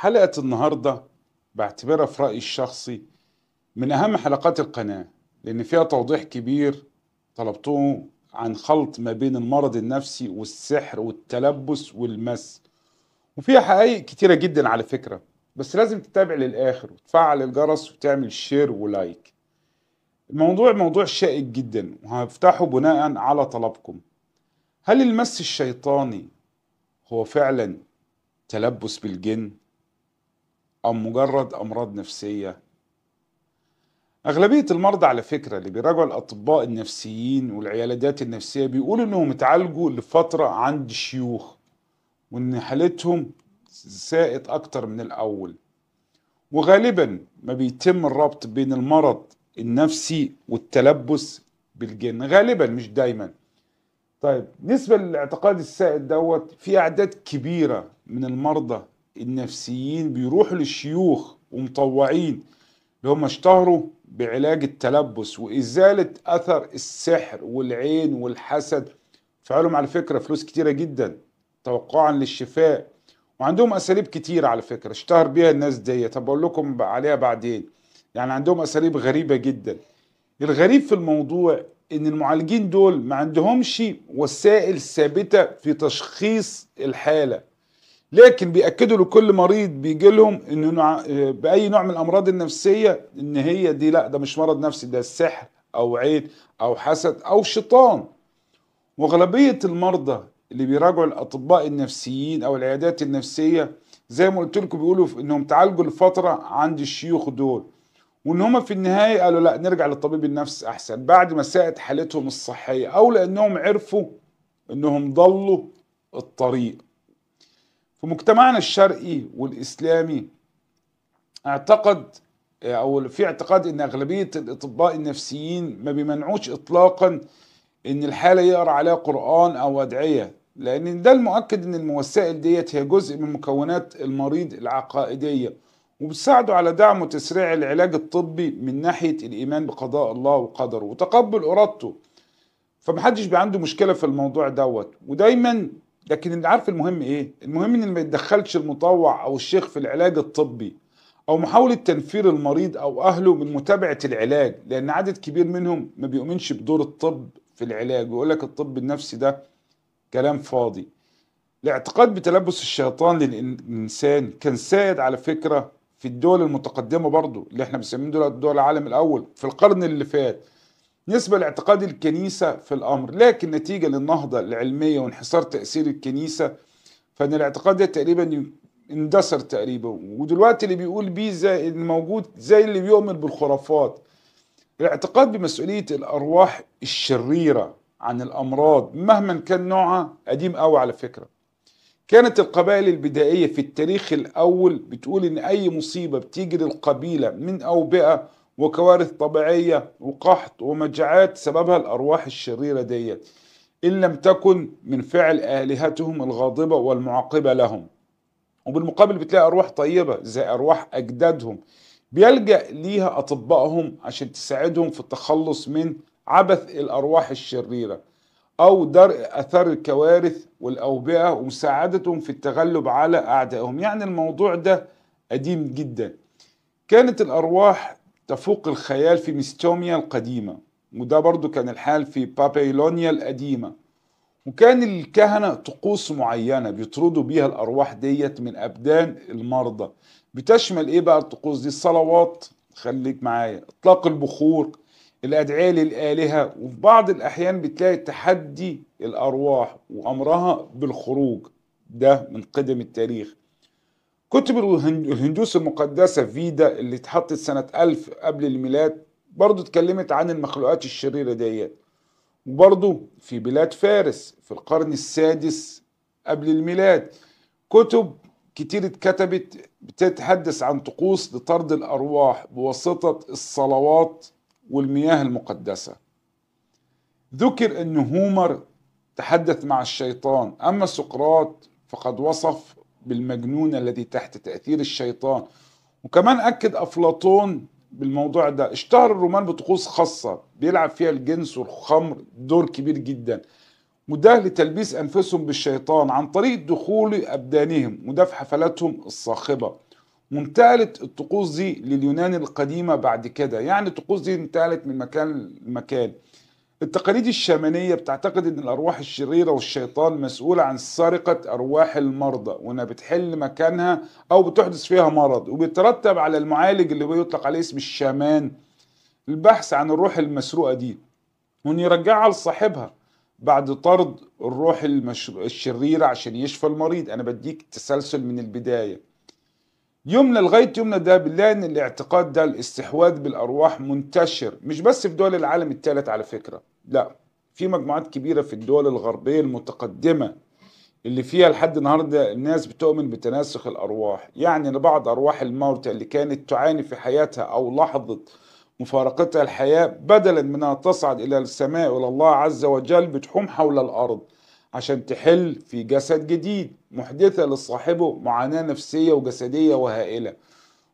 حلقة النهاردة بعتبرها في رأيي الشخصي من أهم حلقات القناة لأن فيها توضيح كبير طلبته عن خلط ما بين المرض النفسي والسحر والتلبس والمس وفيها حقائق كتيرة جدا على فكرة بس لازم تتابع للآخر وتفعل الجرس وتعمل شير ولايك الموضوع موضوع شائك جدا وهفتحه بناء على طلبكم هل المس الشيطاني هو فعلا تلبس بالجن أو مجرد أمراض نفسية أغلبية المرضى على فكرة اللي بيراجعوا الأطباء النفسيين والعيادات النفسية بيقولوا إنهم اتعالجوا لفترة عند الشيوخ وإن حالتهم ساءت أكتر من الأول وغالبا ما بيتم الربط بين المرض النفسي والتلبس بالجن غالبا مش دايما طيب بالنسبة للاعتقاد السائد دوت في أعداد كبيرة من المرضى النفسيين بيروحوا للشيوخ ومطوعين اللي هم اشتهروا بعلاج التلبس وإزالة أثر السحر والعين والحسد فعلهم على فكرة فلوس كتيرة جدا توقعا للشفاء وعندهم أساليب كتيرة على فكرة اشتهر بيها الناس دي طب أقول لكم عليها بعدين يعني عندهم أساليب غريبة جدا الغريب في الموضوع إن المعالجين دول ما عندهمش وسائل ثابتة في تشخيص الحالة لكن بيأكدوا لكل مريض بيجي لهم انه باي نوع من الامراض النفسيه ان هي دي لا ده مش مرض نفسي ده السحر او عيد او حسد او شيطان واغلبيه المرضى اللي بيراجعوا الاطباء النفسيين او العيادات النفسيه زي ما قلت لكم بيقولوا انهم تعالجوا لفتره عند الشيوخ دول وان هم في النهايه قالوا لا نرجع للطبيب النفسي احسن بعد ما ساءت حالتهم الصحيه او لانهم عرفوا انهم ضلوا الطريق في مجتمعنا الشرقي والاسلامي اعتقد او في اعتقاد ان اغلبيه الاطباء النفسيين ما بيمنعوش اطلاقا ان الحاله يقرا عليها قران او ادعيه لان ده المؤكد ان الموسائل ديت هي جزء من مكونات المريض العقائديه وبتساعده على دعم وتسريع العلاج الطبي من ناحيه الايمان بقضاء الله وقدره وتقبل ارادته فمحدش بيعنده عنده مشكله في الموضوع دوت ودايما لكن اللي عارف المهم ايه المهم ان ما يتدخلش المطوع او الشيخ في العلاج الطبي او محاولة تنفير المريض او اهله من متابعة العلاج لان عدد كبير منهم ما بيؤمنش بدور الطب في العلاج ويقول لك الطب النفسي ده كلام فاضي الاعتقاد بتلبس الشيطان للإنسان كان سائد على فكرة في الدول المتقدمة برضو اللي احنا بنسميه دول دول العالم الأول في القرن اللي فات نسبة لاعتقاد الكنيسة في الأمر لكن نتيجة للنهضة العلمية وانحصار تأثير الكنيسة فإن الاعتقاد ده تقريبا اندثر تقريبا ودلوقتي اللي بيقول بيه زي الموجود زي اللي بيؤمن بالخرافات الاعتقاد بمسؤولية الأرواح الشريرة عن الأمراض مهما كان نوعها قديم قوي على فكرة كانت القبائل البدائية في التاريخ الأول بتقول إن أي مصيبة بتيجي للقبيلة من أوبئة وكوارث طبيعية وقحط ومجاعات سببها الأرواح الشريرة ديت إن لم تكن من فعل آلهتهم الغاضبة والمعاقبة لهم وبالمقابل بتلاقي أرواح طيبة زي أرواح أجدادهم بيلجأ ليها أطبائهم عشان تساعدهم في التخلص من عبث الأرواح الشريرة أو درء أثر الكوارث والأوبئة ومساعدتهم في التغلب على أعدائهم يعني الموضوع ده قديم جدا كانت الأرواح تفوق الخيال في ميستوميا القديمة وده برضو كان الحال في بابيلونيا القديمة وكان الكهنة طقوس معينة بيطردوا بيها الأرواح ديت من أبدان المرضى بتشمل إيه بقى الطقوس دي الصلوات خليك معايا إطلاق البخور الأدعية للآلهة وفي بعض الأحيان بتلاقي تحدي الأرواح وأمرها بالخروج ده من قدم التاريخ كتب الهندوس المقدسة فيدا اللي اتحطت سنة ألف قبل الميلاد برضو اتكلمت عن المخلوقات الشريرة ديت وبرضو في بلاد فارس في القرن السادس قبل الميلاد كتب كتير اتكتبت بتتحدث عن طقوس لطرد الأرواح بواسطة الصلوات والمياه المقدسة ذكر أن هومر تحدث مع الشيطان أما سقراط فقد وصف بالمجنون الذي تحت تأثير الشيطان وكمان أكد أفلاطون بالموضوع ده اشتهر الرومان بطقوس خاصة بيلعب فيها الجنس والخمر دور كبير جدا وده لتلبيس أنفسهم بالشيطان عن طريق دخول أبدانهم وده في حفلاتهم الصاخبة وانتقلت الطقوس دي لليونان القديمة بعد كده يعني الطقوس دي انتقلت من مكان لمكان التقاليد الشامانية بتعتقد إن الأرواح الشريرة والشيطان مسؤولة عن سرقة أرواح المرضى وإنها بتحل مكانها أو بتحدث فيها مرض وبيترتب على المعالج اللي بيطلق عليه اسم الشامان البحث عن الروح المسروقة دي وإن يرجعها لصاحبها بعد طرد الروح المش... الشريرة عشان يشفى المريض أنا بديك تسلسل من البداية يمنى لغاية يمنى ده بالله إن الاعتقاد ده الاستحواذ بالأرواح منتشر مش بس في دول العالم الثالث على فكرة لا في مجموعات كبيرة في الدول الغربية المتقدمة اللي فيها لحد النهاردة الناس بتؤمن بتناسخ الأرواح يعني لبعض أرواح الموتى اللي كانت تعاني في حياتها أو لحظة مفارقتها الحياة بدلا من تصعد إلى السماء إلى الله عز وجل بتحوم حول الأرض عشان تحل في جسد جديد محدثة لصاحبه معاناة نفسية وجسدية وهائلة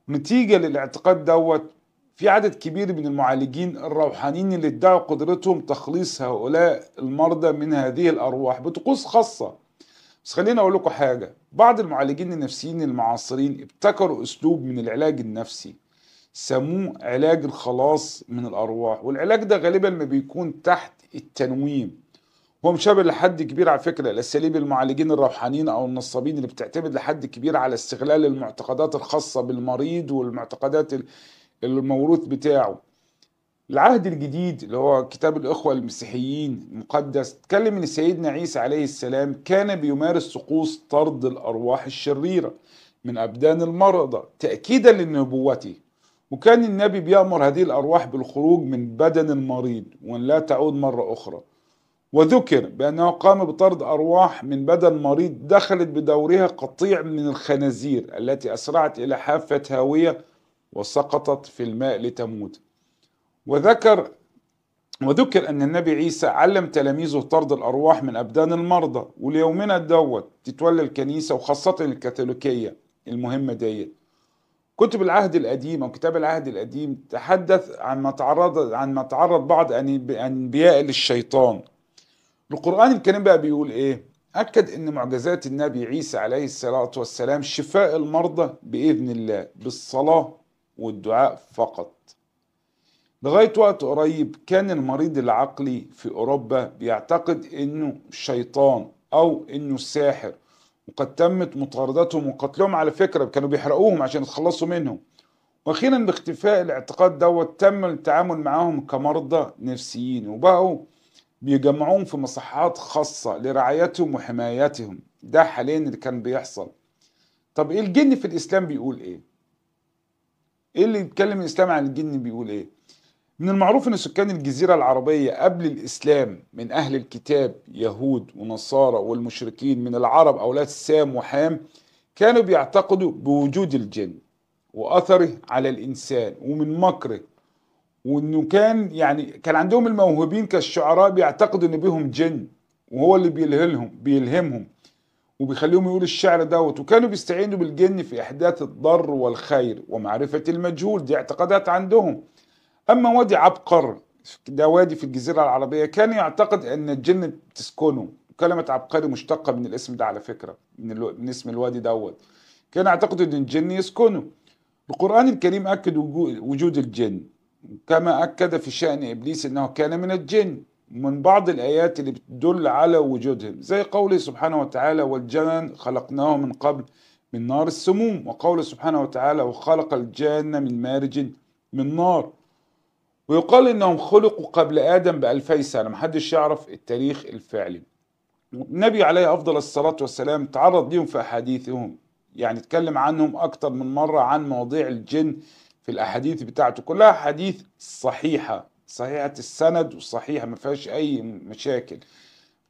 نتيجة للاعتقاد دوت في عدد كبير من المعالجين الروحانيين اللي ادعوا قدرتهم تخليص هؤلاء المرضى من هذه الارواح بطقوس خاصه بس خليني اقول لكم حاجه بعض المعالجين النفسيين المعاصرين ابتكروا اسلوب من العلاج النفسي سموه علاج الخلاص من الارواح والعلاج ده غالبا ما بيكون تحت التنويم هو مشابه لحد كبير على فكره لاساليب المعالجين الروحانيين او النصابين اللي بتعتمد لحد كبير على استغلال المعتقدات الخاصه بالمريض والمعتقدات الموروث بتاعه العهد الجديد اللي هو كتاب الإخوة المسيحيين المقدس اتكلم إن سيدنا عيسى عليه السلام كان بيمارس طقوس طرد الأرواح الشريرة من أبدان المرضى تأكيدا لنبوته وكان النبي بيأمر هذه الأرواح بالخروج من بدن المريض وأن لا تعود مرة أخرى وذكر بأنه قام بطرد أرواح من بدن مريض دخلت بدورها قطيع من الخنازير التي أسرعت إلى حافة هاوية وسقطت في الماء لتموت وذكر وذكر أن النبي عيسى علم تلاميذه طرد الأرواح من أبدان المرضى وليومنا دوت تتولى الكنيسة وخاصة الكاثوليكية المهمة ديت كتب العهد القديم أو كتاب العهد القديم تحدث عن ما تعرض عن ما تعرض بعض أنبياء للشيطان القرآن الكريم بقى بيقول إيه؟ أكد أن معجزات النبي عيسى عليه الصلاة والسلام شفاء المرضى بإذن الله بالصلاة والدعاء فقط لغاية وقت قريب كان المريض العقلي في أوروبا بيعتقد أنه شيطان أو أنه ساحر وقد تمت مطاردتهم وقتلهم على فكرة كانوا بيحرقوهم عشان يتخلصوا منهم وأخيرا باختفاء الاعتقاد دوت تم التعامل معاهم كمرضى نفسيين وبقوا بيجمعوهم في مصحات خاصة لرعايتهم وحمايتهم ده حاليا اللي كان بيحصل طب ايه الجن في الإسلام بيقول ايه؟ ايه اللي يتكلم الاسلام عن الجن بيقول ايه من المعروف ان سكان الجزيره العربيه قبل الاسلام من اهل الكتاب يهود ونصارى والمشركين من العرب اولاد سام وحام كانوا بيعتقدوا بوجود الجن واثره على الانسان ومن مكره وانه كان يعني كان عندهم الموهوبين كالشعراء بيعتقدوا ان بيهم جن وهو اللي بيلهلهم بيلهمهم وبيخليهم يقولوا الشعر دوت وكانوا بيستعينوا بالجن في إحداث الضر والخير ومعرفة المجهول دي اعتقادات عندهم أما وادي عبقر ده وادي في الجزيرة العربية كان يعتقد أن الجن بتسكنه كلمة عبقري مشتقة من الاسم ده على فكرة من, الو... من اسم الوادي دوت كان يعتقد أن الجن يسكنه القرآن الكريم أكد وجود الجن كما أكد في شأن إبليس أنه كان من الجن من بعض الآيات اللي بتدل على وجودهم زي قوله سبحانه وتعالى والجنن خلقناه من قبل من نار السموم وقوله سبحانه وتعالى وخلق الجنة من مارج من نار ويقال إنهم خلقوا قبل آدم بألفي سنة محدش يعرف التاريخ الفعلي النبي عليه أفضل الصلاة والسلام تعرض لهم في أحاديثهم يعني اتكلم عنهم اكثر من مرة عن مواضيع الجن في الأحاديث بتاعته كلها حديث صحيحة صحيحة السند وصحيحة ما فيهاش أي مشاكل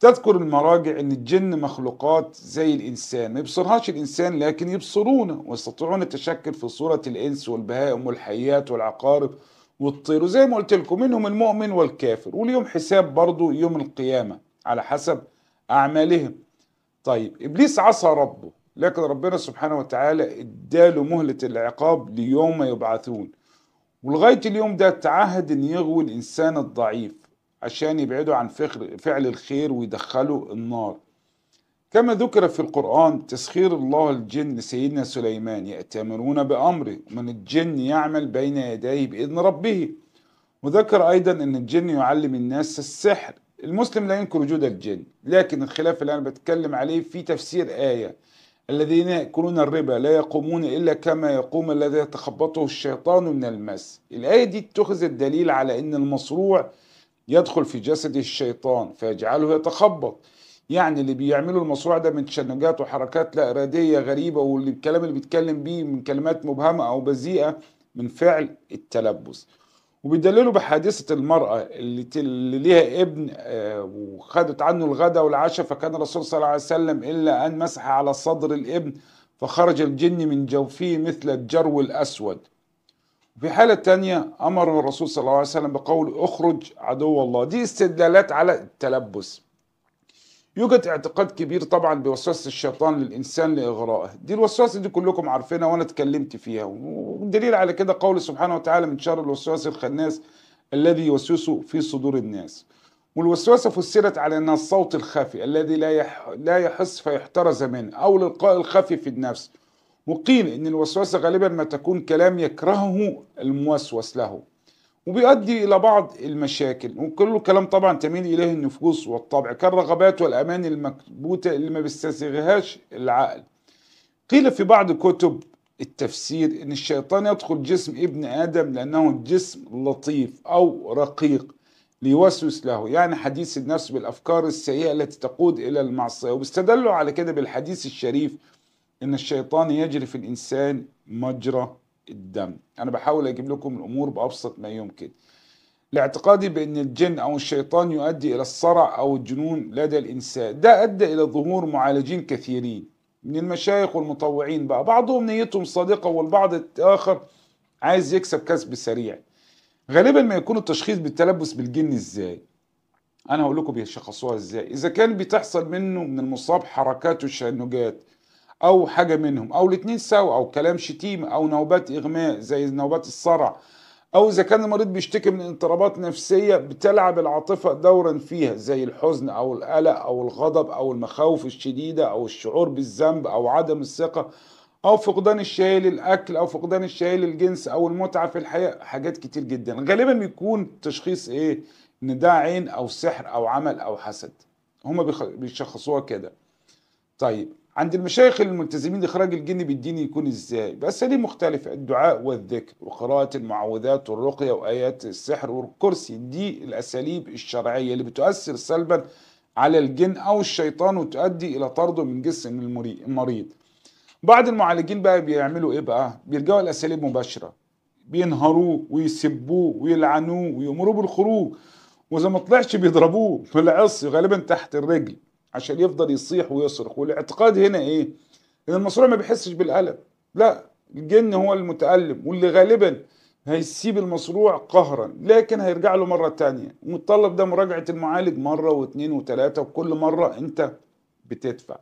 تذكر المراجع أن الجن مخلوقات زي الإنسان ما يبصرهاش الإنسان لكن يبصرونه ويستطيعون التشكل في صورة الإنس والبهائم والحيات والعقارب والطير وزي ما قلت لكم منهم المؤمن والكافر واليوم حساب برضه يوم القيامة على حسب أعمالهم طيب إبليس عصى ربه لكن ربنا سبحانه وتعالى اداله مهلة العقاب ليوم يبعثون ولغاية اليوم ده تعهد إن يغوي الإنسان الضعيف عشان يبعده عن فعل الخير ويدخله النار كما ذكر في القرآن تسخير الله الجن لسيدنا سليمان يأتمرون بأمره من الجن يعمل بين يديه بإذن ربه وذكر أيضا أن الجن يعلم الناس السحر المسلم لا ينكر وجود الجن لكن الخلاف اللي أنا بتكلم عليه في تفسير آية الذين يأكلون الربا لا يقومون إلا كما يقوم الذي يتخبطه الشيطان من المس الآية دي اتخذت دليل على أن المصروع يدخل في جسد الشيطان فيجعله يتخبط يعني اللي بيعملوا المصروع ده من تشنجات وحركات لا إرادية غريبة والكلام اللي بيتكلم بيه من كلمات مبهمة أو بذيئة من فعل التلبس وبيدللوا بحادثة المرأة اللي, ليها ابن آه، وخدت عنه الغداء والعشاء فكان الرسول صلى الله عليه وسلم إلا أن مسح على صدر الابن فخرج الجن من جوفه مثل الجرو الأسود في حالة تانية أمر الرسول صلى الله عليه وسلم بقول اخرج عدو الله دي استدلالات على التلبس يوجد اعتقاد كبير طبعا بوسوسه الشيطان للانسان لاغرائه دي الوسوسه دي كلكم عارفينها وانا اتكلمت فيها والدليل على كده قول سبحانه وتعالى من شر الوسواس الخناس الذي يوسوس في صدور الناس والوسوسه فسرت على انها الصوت الخفي الذي لا يح... لا يحس فيحترز منه او الالقاء الخفي في النفس وقيل ان الوسوسه غالبا ما تكون كلام يكرهه الموسوس له وبيؤدي إلى بعض المشاكل وكل الكلام طبعا تميل إليه النفوس والطبع كالرغبات والأماني المكبوتة اللي ما بيستسيغهاش العقل قيل في بعض كتب التفسير إن الشيطان يدخل جسم ابن آدم لأنه جسم لطيف أو رقيق ليوسوس له يعني حديث النفس بالأفكار السيئة التي تقود إلى المعصية وبيستدلوا على كده بالحديث الشريف إن الشيطان يجري في الإنسان مجرى الدم انا بحاول اجيب لكم الامور بابسط ما يمكن لاعتقادي بان الجن او الشيطان يؤدي الى الصرع او الجنون لدى الانسان ده ادى الى ظهور معالجين كثيرين من المشايخ والمطوعين بقى بعضهم نيتهم صادقه والبعض الاخر عايز يكسب كسب سريع غالبا ما يكون التشخيص بالتلبس بالجن ازاي انا هقول لكم بيشخصوها ازاي اذا كان بتحصل منه من المصاب حركات وشنجات او حاجه منهم او الاتنين سوا او كلام شتيمه او نوبات اغماء زي نوبات الصرع او اذا كان المريض بيشتكي من اضطرابات نفسيه بتلعب العاطفه دورا فيها زي الحزن او القلق او الغضب او المخاوف الشديده او الشعور بالذنب او عدم الثقه او فقدان الشهيه للاكل او فقدان الشهيه للجنس او المتعه في الحياه حاجات كتير جدا غالبا بيكون تشخيص ايه ان ده عين او سحر او عمل او حسد هما بيشخصوها كده طيب عند المشايخ الملتزمين إخراج الجن بالدين يكون إزاي؟ بأساليب مختلفة الدعاء والذكر وقراءة المعوذات والرقية وآيات السحر والكرسي دي الأساليب الشرعية اللي بتؤثر سلبا على الجن أو الشيطان وتؤدي إلى طرده من جسم المريض بعض المعالجين بقى بيعملوا إيه بقى؟ بيلجأوا لأساليب مباشرة بينهروه ويسبوه ويلعنوه ويأمروه بالخروج وإذا ما طلعش بيضربوه بالعصي غالبا تحت الرجل عشان يفضل يصيح ويصرخ والاعتقاد هنا ايه ان المصروع ما بيحسش بالالم لا الجن هو المتالم واللي غالبا هيسيب المصروع قهرا لكن هيرجع له مرة تانية ومتطلب ده مراجعة المعالج مرة واثنين وثلاثة وكل مرة انت بتدفع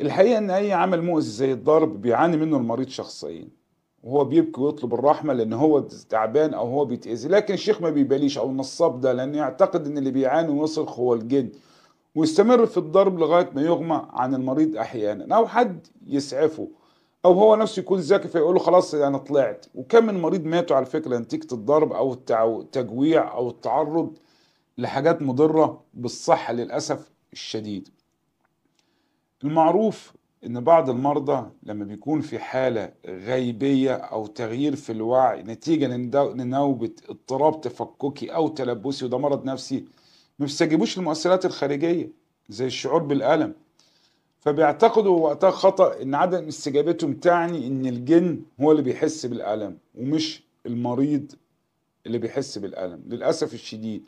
الحقيقة ان اي عمل مؤذي زي الضرب بيعاني منه المريض شخصيا وهو بيبكي ويطلب الرحمة لان هو تعبان او هو بيتأذي لكن الشيخ ما بيباليش او النصاب ده لانه يعتقد ان اللي بيعاني ويصرخ هو الجن ويستمر في الضرب لغايه ما يغمى عن المريض احيانا او حد يسعفه او هو نفسه يكون ذكي فيقول له خلاص انا يعني طلعت وكم من مريض ماتوا على فكره نتيجه الضرب او التجويع او التعرض لحاجات مضره بالصحه للاسف الشديد المعروف ان بعض المرضى لما بيكون في حاله غيبيه او تغيير في الوعي نتيجه لنوبه اضطراب تفككي او تلبسي وده مرض نفسي ما بيستجيبوش للمؤثرات الخارجيه زي الشعور بالالم فبيعتقدوا وقتها خطا ان عدم استجابتهم تعني ان الجن هو اللي بيحس بالالم ومش المريض اللي بيحس بالالم للاسف الشديد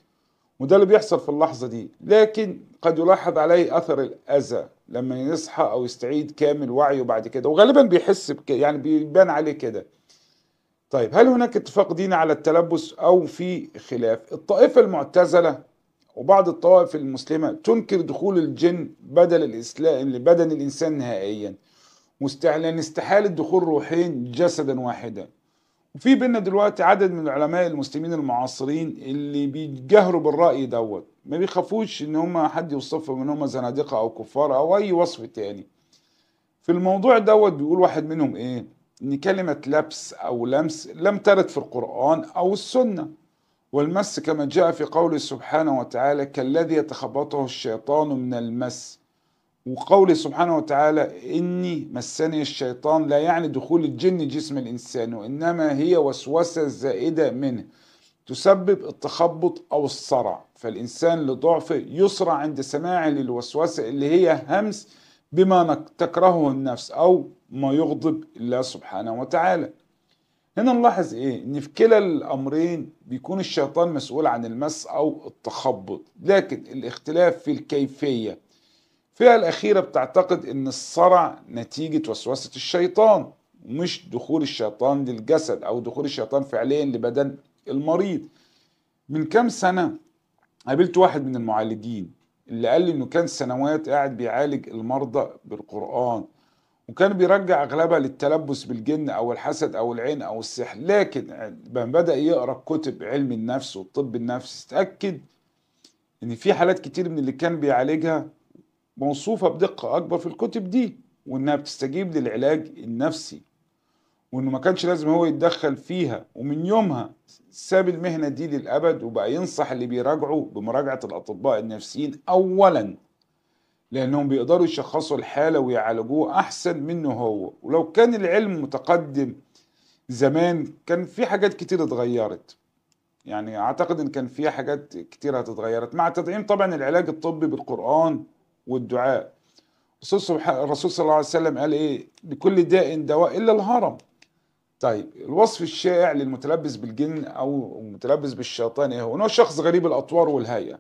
وده اللي بيحصل في اللحظه دي لكن قد يلاحظ عليه اثر الاذى لما يصحى او يستعيد كامل وعيه بعد كده وغالبا بيحس بك يعني بيبان عليه كده طيب هل هناك اتفاق ديني على التلبس او في خلاف الطائفه المعتزله وبعض الطوائف المسلمة تنكر دخول الجن بدل الإسلام لبدن الإنسان نهائيا مستعلن استحالة دخول روحين جسدا واحدا وفي بينا دلوقتي عدد من العلماء المسلمين المعاصرين اللي بيتجاهروا بالرأي دوت ما بيخافوش ان هما حد يوصفهم ان هما زنادقة او كفار او اي وصف تاني في الموضوع دوت بيقول واحد منهم ايه ان كلمة لبس او لمس لم ترد في القرآن او السنة والمس كما جاء في قوله سبحانه وتعالى كالذي يتخبطه الشيطان من المس وقوله سبحانه وتعالى إني مسني الشيطان لا يعني دخول الجن جسم الإنسان وإنما هي وسوسة زائدة منه تسبب التخبط أو الصرع فالإنسان لضعفه يصرع عند سماعه للوسوسة اللي هي همس بما تكرهه النفس أو ما يغضب الله سبحانه وتعالى هنا نلاحظ ايه ان في كلا الامرين بيكون الشيطان مسؤول عن المس او التخبط لكن الاختلاف في الكيفيه الفئه الاخيره بتعتقد ان الصرع نتيجه وسوسه الشيطان مش دخول الشيطان للجسد او دخول الشيطان فعليا لبدن المريض من كام سنه قابلت واحد من المعالجين اللي قال لي انه كان سنوات قاعد بيعالج المرضى بالقران وكان بيرجع اغلبها للتلبس بالجن او الحسد او العين او السحر لكن لما بدا يقرا كتب علم النفس والطب النفسي اتاكد ان في حالات كتير من اللي كان بيعالجها موصوفه بدقه اكبر في الكتب دي وانها بتستجيب للعلاج النفسي وانه ما كانش لازم هو يتدخل فيها ومن يومها ساب المهنه دي للابد وبقى ينصح اللي بيراجعه بمراجعه الاطباء النفسيين اولا لأنهم بيقدروا يشخصوا الحالة ويعالجوه أحسن منه هو ولو كان العلم متقدم زمان كان في حاجات كتير اتغيرت يعني أعتقد إن كان في حاجات كتير هتتغيرت مع تدعيم طبعا العلاج الطبي بالقرآن والدعاء الرسول صلى الله عليه وسلم قال إيه لكل داء دواء إلا الهرم طيب الوصف الشائع للمتلبس بالجن أو المتلبس بالشيطان إيه هو؟ إن هو شخص غريب الأطوار والهيئة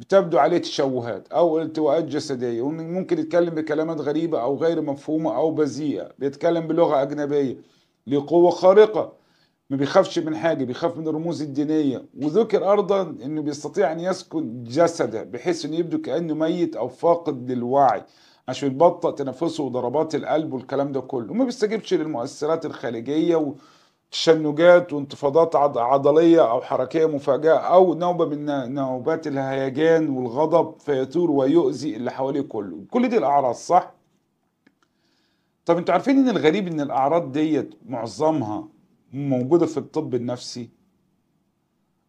بتبدو عليه تشوهات او التواءات جسديه وممكن يتكلم بكلمات غريبه او غير مفهومه او بذيئه بيتكلم بلغه اجنبيه ليه قوه خارقه ما بيخافش من حاجه بيخاف من الرموز الدينيه وذكر ارضا انه بيستطيع ان يسكن جسده بحيث انه يبدو كانه ميت او فاقد للوعي عشان يبطئ تنفسه وضربات القلب والكلام ده كله وما بيستجيبش للمؤثرات الخارجيه و... تشنجات وانتفاضات عضلية أو حركية مفاجاه أو نوبة من نوبات الهيجان والغضب فيثور ويؤذي اللي حواليه كله كل دي الأعراض صح؟ طب انتوا عارفين ان الغريب ان الأعراض ديت معظمها موجودة في الطب النفسي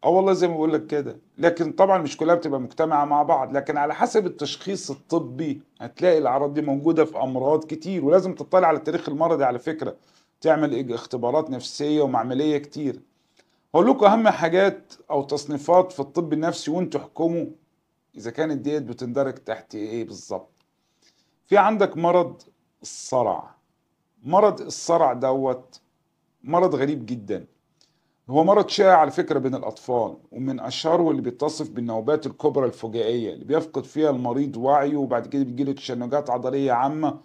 اه والله زي ما بقول لك كده لكن طبعا مش كلها بتبقى مجتمعه مع بعض لكن على حسب التشخيص الطبي هتلاقي الاعراض دي موجوده في امراض كتير ولازم تطلع على التاريخ المرضي على فكره تعمل اختبارات نفسيه ومعمليه كتير هقول لكم اهم حاجات او تصنيفات في الطب النفسي وانتوا احكموا اذا كانت ديت بتندرج تحت ايه بالظبط في عندك مرض الصرع مرض الصرع دوت مرض غريب جدا هو مرض شائع على فكرة بين الأطفال ومن أشهره اللي بيتصف بالنوبات الكبرى الفجائية اللي بيفقد فيها المريض وعيه وبعد كده بتجيله تشنجات عضلية عامة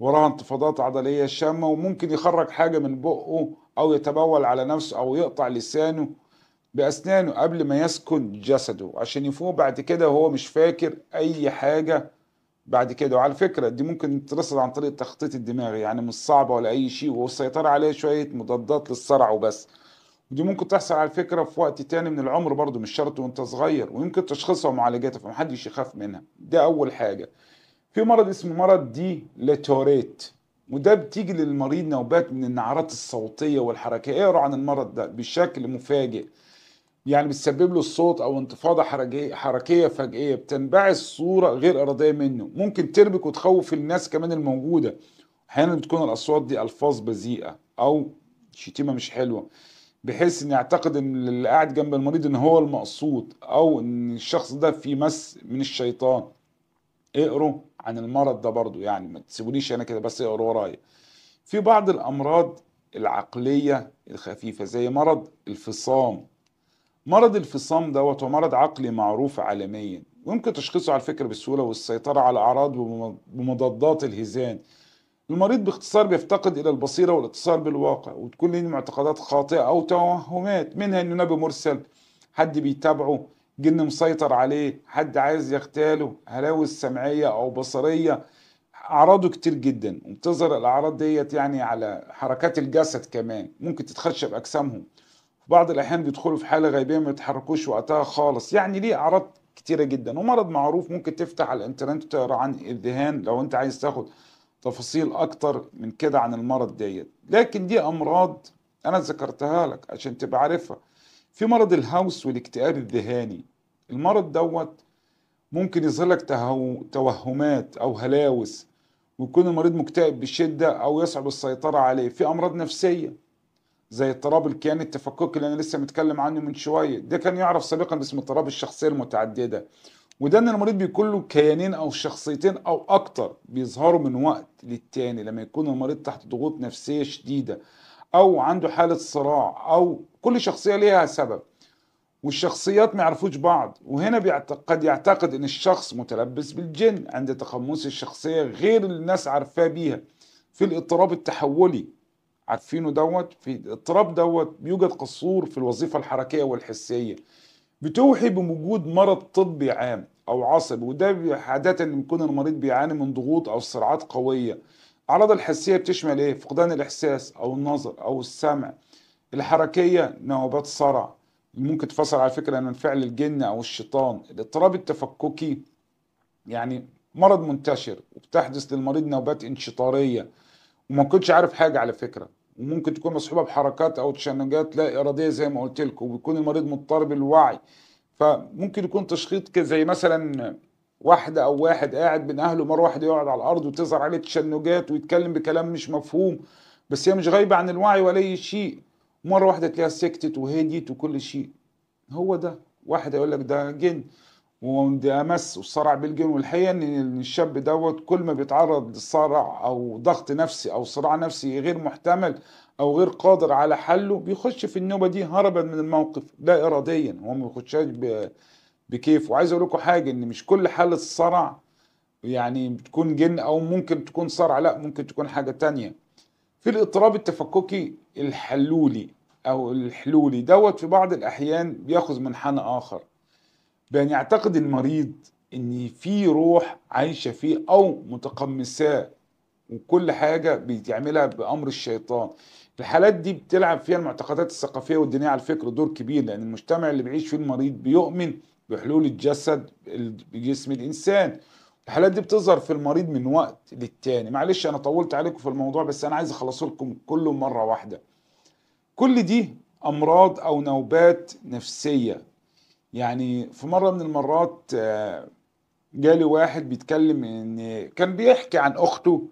وراها انتفاضات عضلية شامة وممكن يخرج حاجة من بقه أو يتبول على نفسه أو يقطع لسانه بأسنانه قبل ما يسكن جسده عشان يفوق بعد كده وهو مش فاكر أي حاجة بعد كده وعلى فكرة دي ممكن ترصد عن طريق تخطيط الدماغ يعني مش صعبة ولا أي شيء والسيطرة عليه شوية مضادات للصرع وبس ودي ممكن تحصل على فكرة في وقت تاني من العمر برضو مش شرط وانت صغير ويمكن تشخيصها ومعالجتها فمحدش يخاف منها ده أول حاجة في مرض اسمه مرض دي لاتوريت وده بتيجي للمريض نوبات من النعرات الصوتيه والحركيه اقرأ عن المرض ده بشكل مفاجئ يعني بتسبب له الصوت او انتفاضه حركيه فجئيه بتنبعث صوره غير اراديه منه ممكن تربك وتخوف الناس كمان الموجوده احيانا بتكون الاصوات دي الفاظ بذيئه او شتيمه مش حلوه بحيث ان يعتقد ان اللي قاعد جنب المريض ان هو المقصود او ان الشخص ده في مس من الشيطان اقروا عن المرض ده برضو يعني ما تسيبونيش انا كده بس اقروا ورايا في بعض الامراض العقليه الخفيفه زي مرض الفصام مرض الفصام دوت هو مرض عقلي معروف عالميا ويمكن تشخيصه على فكره بسهوله والسيطره على اعراضه بمضادات الهزان المريض باختصار بيفتقد الى البصيره والاتصال بالواقع وتكون له معتقدات خاطئه او توهمات منها انه نبي مرسل حد بيتابعه جن مسيطر عليه حد عايز يغتاله هلاوس سمعيه او بصريه اعراضه كتير جدا وبتظهر الاعراض ديت يعني على حركات الجسد كمان ممكن تتخشب باجسامهم في بعض الاحيان بيدخلوا في حاله غيبيه ما يتحركوش وقتها خالص يعني ليه اعراض كتيره جدا ومرض معروف ممكن تفتح على الانترنت وتقرا عن الذهان لو انت عايز تاخد تفاصيل اكتر من كده عن المرض ديت لكن دي امراض انا ذكرتها لك عشان تبقى عارفها في مرض الهوس والاكتئاب الذهاني المرض دوت ممكن يظهر لك تهو... توهمات او هلاوس ويكون المريض مكتئب بشده او يصعب السيطره عليه في امراض نفسيه زي اضطراب الكيان التفككي اللي انا لسه متكلم عنه من شويه ده كان يعرف سابقا باسم اضطراب الشخصيه المتعدده وده ان المريض بيكون له كيانين او شخصيتين او اكتر بيظهروا من وقت للتاني لما يكون المريض تحت ضغوط نفسيه شديده او عنده حاله صراع او كل شخصيه ليها سبب والشخصيات ما يعرفوش بعض وهنا بيعتقد قد يعتقد ان الشخص متلبس بالجن عند تقمص الشخصيه غير اللي الناس عارفاه بيها في الاضطراب التحولي عارفينه دوت في الاضطراب دوت بيوجد قصور في الوظيفه الحركيه والحسيه بتوحي بوجود مرض طبي عام او عصبي وده عاده بيكون المريض بيعاني من ضغوط او صراعات قويه الأعراض الحسية بتشمل ايه؟ فقدان الإحساس أو النظر أو السمع الحركية نوبات صرع ممكن تفسر على فكرة من فعل الجن أو الشيطان الاضطراب التفككي يعني مرض منتشر وبتحدث للمريض نوبات انشطارية وما كنتش عارف حاجة على فكرة وممكن تكون مصحوبة بحركات أو تشنجات لا إرادية زي ما قلت لكم وبيكون المريض مضطرب الوعي فممكن يكون تشخيط زي مثلا واحدة أو واحد قاعد بين أهله مرة واحدة يقعد على الأرض وتظهر عليه تشنجات ويتكلم بكلام مش مفهوم بس هي مش غايبة عن الوعي ولا أي شيء مرة واحدة تلاقيها سكتت وهديت وكل شيء هو ده واحد يقول لك ده جن وده أمس والصرع بالجن والحقيقة إن الشاب دوت كل ما بيتعرض لصرع أو ضغط نفسي أو صراع نفسي غير محتمل أو غير قادر على حله بيخش في النوبة دي هربا من الموقف لا إراديا هو ما بيخشهاش بكيف وعايز اقول لكم حاجه ان مش كل حاله صرع يعني بتكون جن او ممكن تكون صرع لا ممكن تكون حاجه تانية في الاضطراب التفككي الحلولي او الحلولي دوت في بعض الاحيان بياخذ منحنى اخر بان يعتقد المريض ان في روح عايشه فيه او متقمساه وكل حاجه بيعملها بامر الشيطان الحالات دي بتلعب فيها المعتقدات الثقافيه والدينيه على فكره دور كبير لان المجتمع اللي بيعيش فيه المريض بيؤمن بحلول الجسد بجسم الانسان الحالات دي بتظهر في المريض من وقت للتاني معلش انا طولت عليكم في الموضوع بس انا عايز اخلصه لكم كله مره واحده كل دي امراض او نوبات نفسيه يعني في مره من المرات آه، جالي واحد بيتكلم ان كان بيحكي عن اخته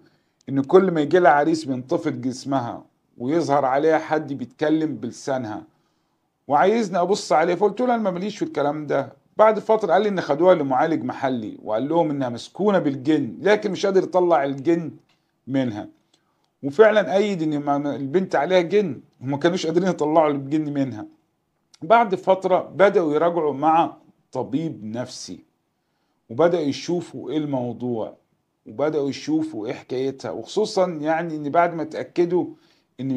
ان كل ما يجي لها عريس بينطفئ جسمها ويظهر عليها حد بيتكلم بلسانها وعايزني ابص عليه فقلت له انا ماليش في الكلام ده بعد فترة قال لي إن خدوها لمعالج محلي وقال لهم إنها مسكونة بالجن لكن مش قادر يطلع الجن منها وفعلا أيد إن البنت عليها جن وما كانوش قادرين يطلعوا الجن منها بعد فترة بدأوا يراجعوا مع طبيب نفسي وبدأوا يشوفوا إيه الموضوع وبدأوا يشوفوا إيه حكايتها وخصوصا يعني إن بعد ما اتأكدوا إن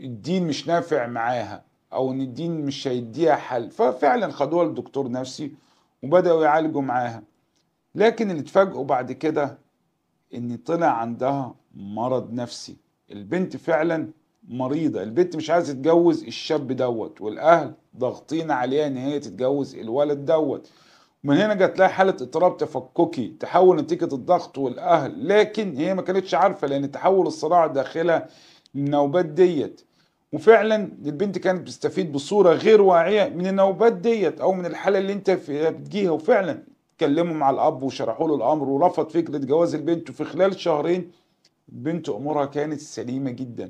الدين مش نافع معاها أو إن الدين مش هيديها حل ففعلا خدوها لدكتور نفسي وبدأوا يعالجوا معاها لكن اللي اتفاجئوا بعد كده ان طلع عندها مرض نفسي البنت فعلا مريضة البنت مش عايزة تتجوز الشاب دوت والأهل ضاغطين عليها إن هي تتجوز الولد دوت ومن هنا جت لها حالة اضطراب تفككي تحول نتيجة الضغط والأهل لكن هي ما كانتش عارفة لأن تحول الصراع داخلها النوبات ديت وفعلا البنت كانت بتستفيد بصوره غير واعيه من النوبات ديت او من الحاله اللي انت بتجيها وفعلا اتكلموا مع الاب وشرحوا له الامر ورفض فكره جواز البنت وفي خلال شهرين البنت امورها كانت سليمه جدا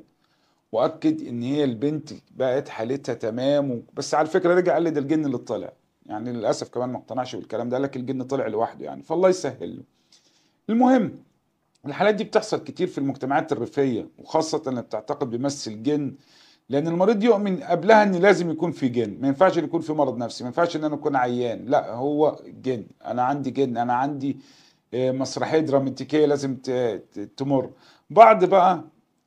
واكد ان هي البنت بقت حالتها تمام و... بس على فكره رجع قال لي ده الجن اللي طلع يعني للاسف كمان ما اقتنعش بالكلام ده قال لك الجن طلع لوحده يعني فالله يسهل له المهم الحالات دي بتحصل كتير في المجتمعات الريفيه وخاصه اللي بتعتقد بمس الجن لان المريض يؤمن قبلها ان لازم يكون في جن ما ينفعش يكون في مرض نفسي ما ينفعش ان انا اكون عيان لا هو جن انا عندي جن انا عندي آه، مسرحيه دراماتيكيه لازم تمر بعض بقى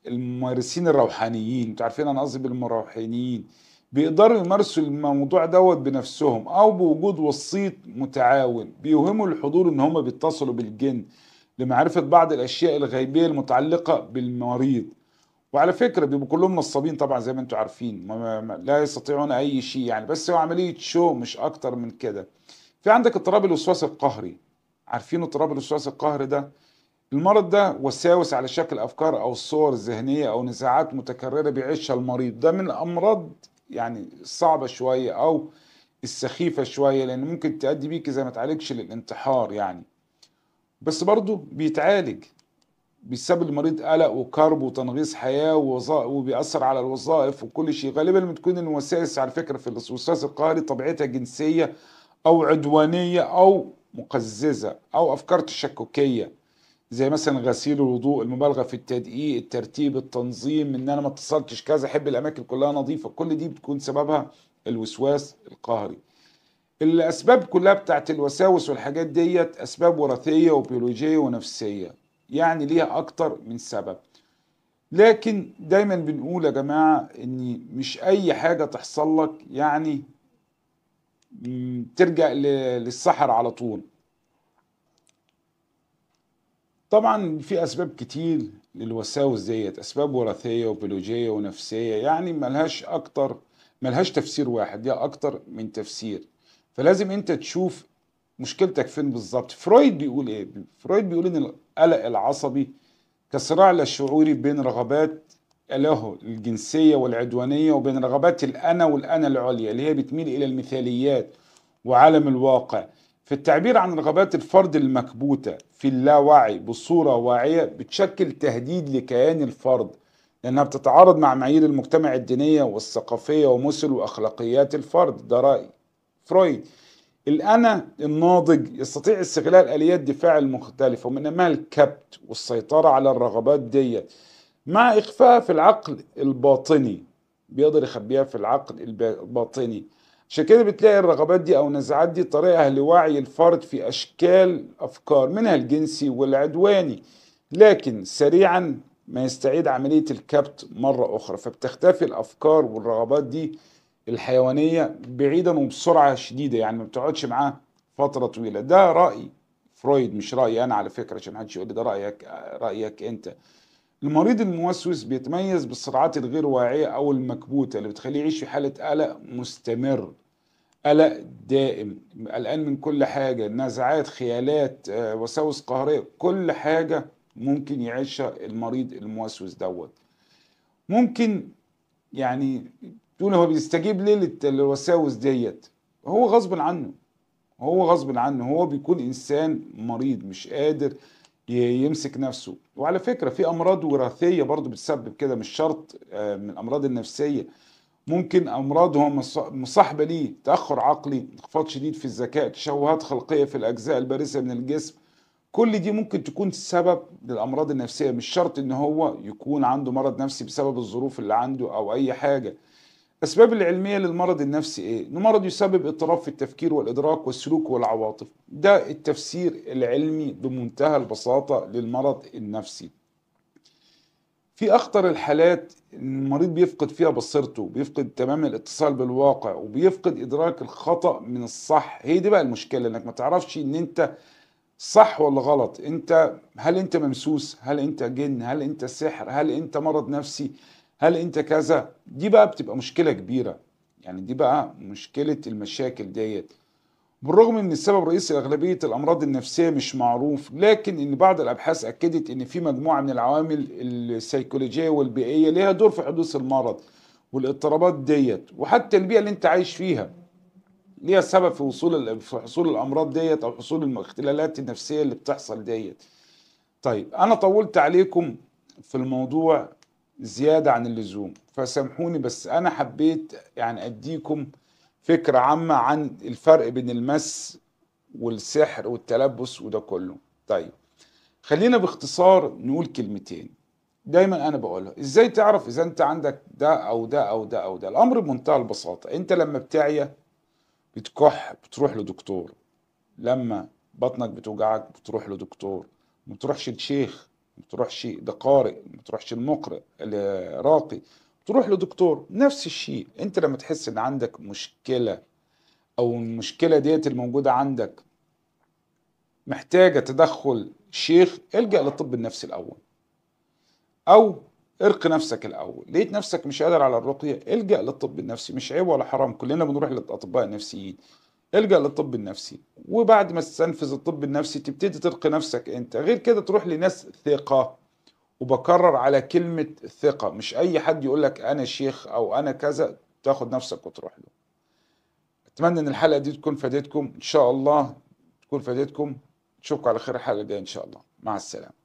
الممارسين الروحانيين انتوا عارفين انا قصدي بالمروحانيين بيقدروا يمارسوا الموضوع دوت بنفسهم او بوجود وسيط متعاون بيوهموا الحضور ان هم بيتصلوا بالجن لمعرفه بعض الاشياء الغيبيه المتعلقه بالمريض وعلى فكره بيبقوا كلهم نصابين طبعا زي ما انتم عارفين ما ما لا يستطيعون اي شيء يعني بس هو عمليه شو مش اكتر من كده في عندك اضطراب الوسواس القهري عارفين اضطراب الوسواس القهري ده المرض ده وساوس على شكل افكار او صور ذهنيه او نزاعات متكرره بيعيشها المريض ده من الامراض يعني الصعبه شويه او السخيفه شويه لان ممكن تؤدي بيك اذا ما تعالجش للانتحار يعني بس برضه بيتعالج بيسبب المريض قلق وكرب وتنغيص حياه ووظائف وبيأثر على الوظائف وكل شيء غالبا بتكون الوساوس على فكره في الوسواس القهري طبيعتها جنسيه او عدوانيه او مقززه او افكار تشككيه زي مثلا غسيل الوضوء المبالغه في التدقيق الترتيب التنظيم ان انا ما اتصلتش كذا احب الاماكن كلها نظيفه كل دي بتكون سببها الوسواس القهري الاسباب كلها بتاعت الوساوس والحاجات ديت اسباب وراثيه وبيولوجيه ونفسيه يعني ليها اكتر من سبب لكن دايما بنقول يا جماعة ان مش اي حاجة تحصل لك يعني ترجع للسحر على طول طبعا في اسباب كتير للوساوس ديت اسباب وراثيه وبيولوجيه ونفسيه يعني ملهاش اكتر ملهاش تفسير واحد ليها اكتر من تفسير فلازم انت تشوف مشكلتك فين بالظبط فرويد بيقول ايه فرويد بيقول ان القلق العصبي كصراع الشعوري بين رغبات له الجنسية والعدوانية وبين رغبات الأنا والأنا العليا اللي هي بتميل إلى المثاليات وعالم الواقع في التعبير عن رغبات الفرد المكبوتة في اللاوعي بصورة واعية بتشكل تهديد لكيان الفرد لأنها بتتعارض مع معايير المجتمع الدينية والثقافية ومثل وأخلاقيات الفرد ده رأي فرويد الأنا الناضج يستطيع استغلال آليات دفاع المختلفة ومن الكبت والسيطرة على الرغبات ديت مع اخفاء في العقل الباطني بيقدر يخبيها في العقل الباطني عشان كده بتلاقي الرغبات دي او النزعات دي طريقه لوعي الفرد في اشكال افكار منها الجنسي والعدواني لكن سريعا ما يستعيد عمليه الكبت مره اخرى فبتختفي الافكار والرغبات دي الحيوانيه بعيدا وبسرعه شديده يعني ما بتقعدش معاه فتره طويله ده راي فرويد مش رايي انا على فكره عشان محدش يقول لي ده رايك رايك انت المريض الموسوس بيتميز بالصراعات الغير واعيه او المكبوته اللي بتخليه يعيش في حاله قلق مستمر قلق دائم قلقان من كل حاجه نزعات خيالات آه، وساوس قهريه كل حاجه ممكن يعيشها المريض الموسوس دوت ممكن يعني تقول هو بيستجيب ليه للوساوس ديت هو غصب عنه هو غصب عنه هو بيكون انسان مريض مش قادر يمسك نفسه وعلى فكره في امراض وراثيه برضو بتسبب كده مش شرط آه، من الامراض النفسيه ممكن امراض هو مصاحبه ليه تاخر عقلي انخفاض شديد في الذكاء تشوهات خلقيه في الاجزاء البارزه من الجسم كل دي ممكن تكون سبب للامراض النفسيه مش شرط ان هو يكون عنده مرض نفسي بسبب الظروف اللي عنده او اي حاجه الأسباب العلمية للمرض النفسي إيه؟ إنه مرض يسبب اضطراب في التفكير والإدراك والسلوك والعواطف ده التفسير العلمي بمنتهى البساطة للمرض النفسي في أخطر الحالات المريض بيفقد فيها بصيرته بيفقد تمام الاتصال بالواقع وبيفقد إدراك الخطأ من الصح هي دي بقى المشكلة إنك ما تعرفش إن أنت صح ولا غلط أنت هل أنت ممسوس هل أنت جن هل أنت سحر هل أنت مرض نفسي هل انت كذا دي بقى بتبقى مشكله كبيره يعني دي بقى مشكله المشاكل ديت بالرغم ان السبب الرئيسي لاغلبيه الامراض النفسيه مش معروف لكن ان بعض الابحاث اكدت ان في مجموعه من العوامل السيكولوجيه والبيئيه ليها دور في حدوث المرض والاضطرابات ديت وحتى البيئه اللي انت عايش فيها ليها سبب في وصول في حصول الامراض ديت او حصول الاختلالات النفسيه اللي بتحصل ديت طيب انا طولت عليكم في الموضوع زيادة عن اللزوم فسامحوني بس أنا حبيت يعني أديكم فكرة عامة عن الفرق بين المس والسحر والتلبس وده كله طيب خلينا باختصار نقول كلمتين دايما انا بقولها ازاي تعرف اذا انت عندك ده او ده او ده او ده الامر بمنتهى البساطه انت لما بتعيا بتكح بتروح لدكتور لما بطنك بتوجعك بتروح لدكتور ما تروحش لشيخ ما تروحش لقارئ ما تروحش لمقرئ لراقي تروح لدكتور نفس الشيء انت لما تحس ان عندك مشكله او المشكله ديت الموجوده عندك محتاجه تدخل شيخ الجا للطب النفسي الاول او ارق نفسك الاول لقيت نفسك مش قادر على الرقيه الجا للطب النفسي مش عيب ولا حرام كلنا بنروح للاطباء النفسيين الجا للطب النفسي وبعد ما تستنفذ الطب النفسي تبتدي تلقي نفسك انت غير كده تروح لناس ثقه وبكرر على كلمه ثقه مش اي حد يقول لك انا شيخ او انا كذا تاخد نفسك وتروح له اتمنى ان الحلقه دي تكون فادتكم ان شاء الله تكون فادتكم نشوفكم على خير الحلقه الجايه ان شاء الله مع السلامه